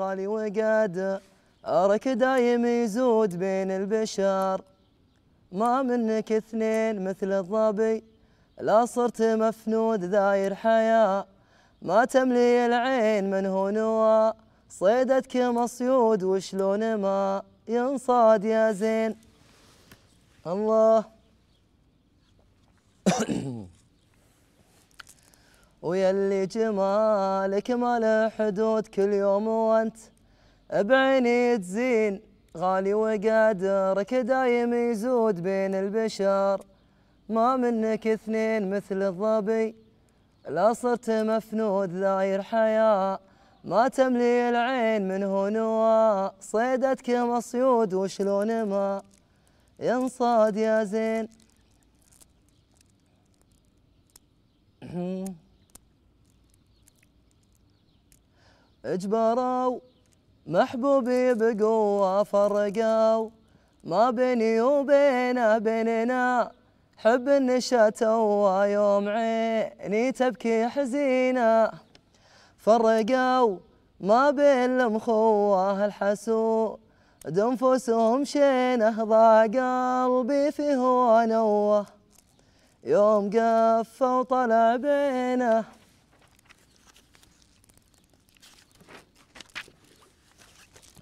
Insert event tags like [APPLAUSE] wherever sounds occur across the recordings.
غالي وقادر أراك دايم يزود بين البشر ما منك اثنين مثل الظبي لا صرت مفنود ذاير حياة ما تملي العين من هو نوى صيدتك مصيود وشلون ما ينصاد يا زين الله ويلي جمالك ما له حدود كل يوم وانت بعيني تزين غالي وقدرك دايم يزود بين البشر ما منك اثنين مثل الظبي لا صرت مفنود ذاير حياة ما تملي العين منه نوى صيدتك مصيود وشلون ما ينصاد يا زين [CLEARS THROAT] اجبروا محبوبي بقوة فرقوا ما بيني وبينه بيننا حب النشا يوم عيني تبكي حزينة فرقوا ما بين المخوة الحسو دنفسهم شينه ضاع قلبي فيه ونوه يوم قف وطلع بينه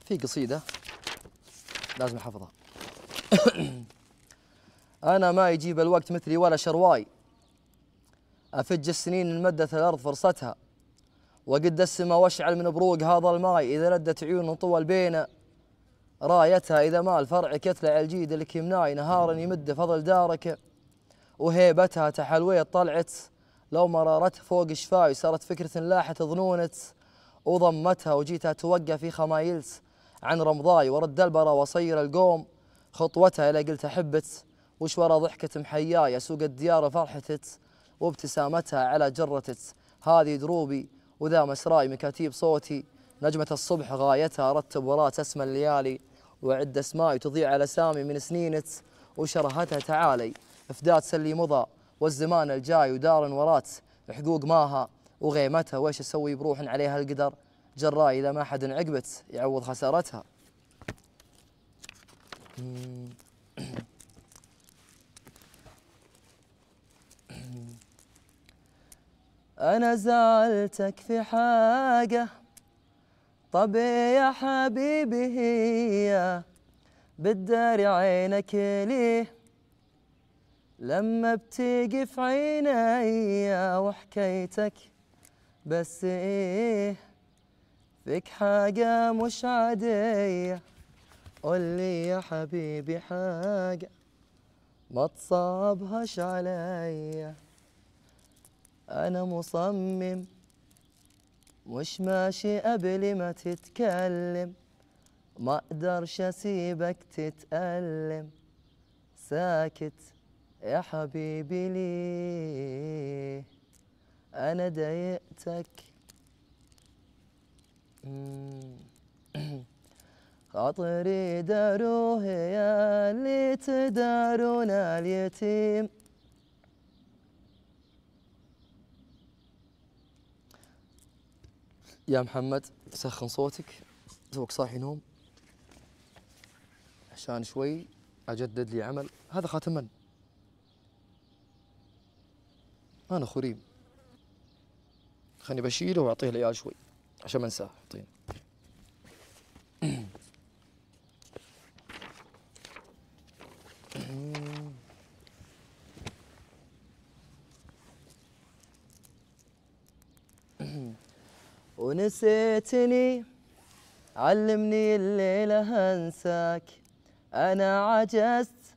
في قصيدة لازم أحفظها [COUGHS] أنا ما يجيب الوقت مثلي ولا شرواي أفج السنين إن مدت الأرض فرصتها وقد السما واشعل من بروق هذا الماي إذا لدت عيون طول بين رايتها إذا ما الفرع كتلع الجيد لك يمناي نهارا يمد فضل دارك وهيبتها تحلوية طلعت لو مرارت فوق شفاي صارت فكرة لاحت ظنونت وضمتها وجيتها توقع في خمايلت عن رمضاي ورد البرا وصير القوم خطوتها إلى قلت أحبت وش ورا ضحكة محياي سوق الديار فرحتت وابتسامتها على جرتت هذه دروبي وذا مسراي مكاتيب صوتي نجمة الصبح غايتها أرتب ورا تسمى الليالي وعد أسماي تضيع على سامي من سنينت وشرهتها تعالي افدات سلي مضى والزمان الجاي ودار ورات حقوق ماها وغيمتها ويش أسوي بروح عليها القدر جراء إذا ما حد انعقبت يعوض خسارتها [CLEARS THROAT] أنا زعلتك في حاجة طب يا حبيبي هي بتداري عينك ليه لما بتيجي في عيني وحكايتك بس ايه فيك حاجة مش عادية قول لي يا حبيبي حاجة ما تصعبهاش عليا أنا مصمم مش ماشي قبل ما تتكلم ما اقدرش اسيبك تتألم ساكت يا حبيبي ليه انا ضايقتك خاطري اه. [CLEARS THROAT] داروه يا اللي تدارون اليتيم يا محمد سخن صوتك توك صاحي نوم عشان شوي اجدد لي عمل هذا خاتم من انا خريم خليني بشيله واعطيه العيال شوي عشان ما انساه اعطيني [CLEARS THROAT] ونسيتني علمني الليلة هنساك أنا عجزت